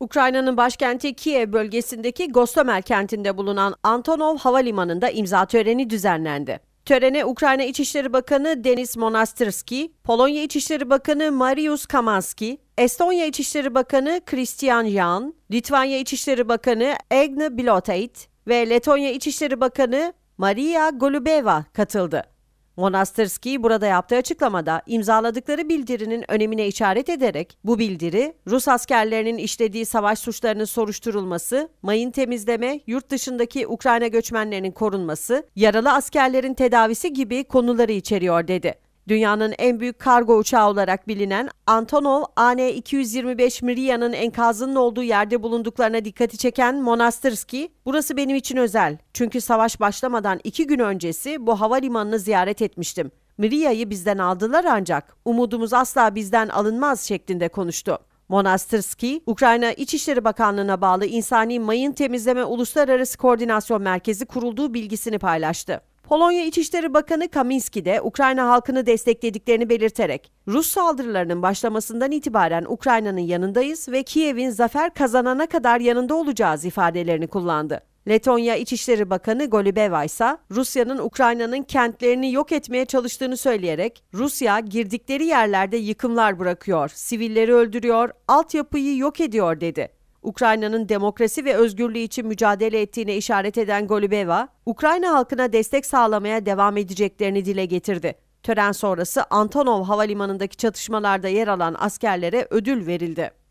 Ukrayna'nın başkenti Kiev bölgesindeki Gostomel kentinde bulunan Antonov Havalimanı'nda imza töreni düzenlendi. Törene Ukrayna İçişleri Bakanı Denis Monastirski, Polonya İçişleri Bakanı Mariusz Kamanski, Estonya İçişleri Bakanı Christian Jan, Litvanya İçişleri Bakanı Egne Bilotait ve Letonya İçişleri Bakanı Maria Golubeva katıldı. Monastırski burada yaptığı açıklamada imzaladıkları bildirinin önemine işaret ederek bu bildiri Rus askerlerinin işlediği savaş suçlarının soruşturulması, mayın temizleme, yurt dışındaki Ukrayna göçmenlerinin korunması, yaralı askerlerin tedavisi gibi konuları içeriyor dedi. Dünyanın en büyük kargo uçağı olarak bilinen Antonov AN-225 Mriya'nın enkazının olduğu yerde bulunduklarına dikkati çeken Monastırski, burası benim için özel çünkü savaş başlamadan iki gün öncesi bu havalimanını ziyaret etmiştim. Mriyayı bizden aldılar ancak umudumuz asla bizden alınmaz şeklinde konuştu. Monastırski, Ukrayna İçişleri Bakanlığı'na bağlı İnsani Mayın Temizleme Uluslararası Koordinasyon Merkezi kurulduğu bilgisini paylaştı. Polonya İçişleri Bakanı Kaminski de Ukrayna halkını desteklediklerini belirterek, Rus saldırılarının başlamasından itibaren Ukrayna'nın yanındayız ve Kiev'in zafer kazanana kadar yanında olacağız ifadelerini kullandı. Letonya İçişleri Bakanı Golubeva ise Rusya'nın Ukrayna'nın kentlerini yok etmeye çalıştığını söyleyerek Rusya girdikleri yerlerde yıkımlar bırakıyor, sivilleri öldürüyor, altyapıyı yok ediyor dedi. Ukrayna'nın demokrasi ve özgürlüğü için mücadele ettiğine işaret eden Golubeva, Ukrayna halkına destek sağlamaya devam edeceklerini dile getirdi. Tören sonrası Antonov Havalimanı'ndaki çatışmalarda yer alan askerlere ödül verildi.